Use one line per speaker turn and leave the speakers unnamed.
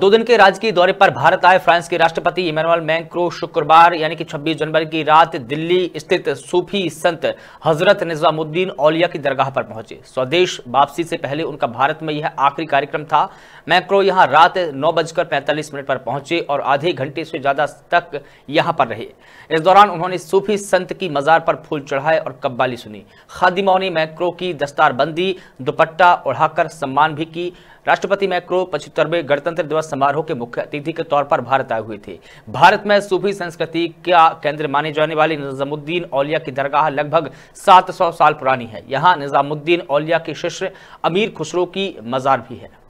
दो दिन के राजकीय दौरे पर भारत आए फ्रांस के राष्ट्रपति इमानुअल मैक्रो शुक्रवार यानी कि 26 जनवरी की रात दिल्ली स्थित सूफी संत हजरत निजामुद्दीन औलिया की दरगाह पर पहुंचे स्वदेश वापसी से पहले उनका भारत में यह आखिरी कार्यक्रम था मैक्रो यहां रात नौ बजकर पैंतालीस मिनट पर पहुंचे और आधे घंटे से ज्यादा तक यहाँ पर रहे इस दौरान उन्होंने सूफी संत की मजार पर फूल चढ़ाए और कब्बाली सुनी खादिमाओं ने मैक्रो की दस्तारबंदी दुपट्टा ओढ़ाकर सम्मान भी की राष्ट्रपति मैक्रो पचहत्तरवें गणतंत्र दिवस दिवस समारोह के मुख्य अतिथि के तौर पर भारत आए हुए थे भारत में सूफी संस्कृति का केंद्र माने जाने वाली निजामुद्दीन औलिया की दरगाह लगभग 700 साल पुरानी है यहाँ निजामुद्दीन औलिया के शिष्य अमीर खुसरो की मजार भी है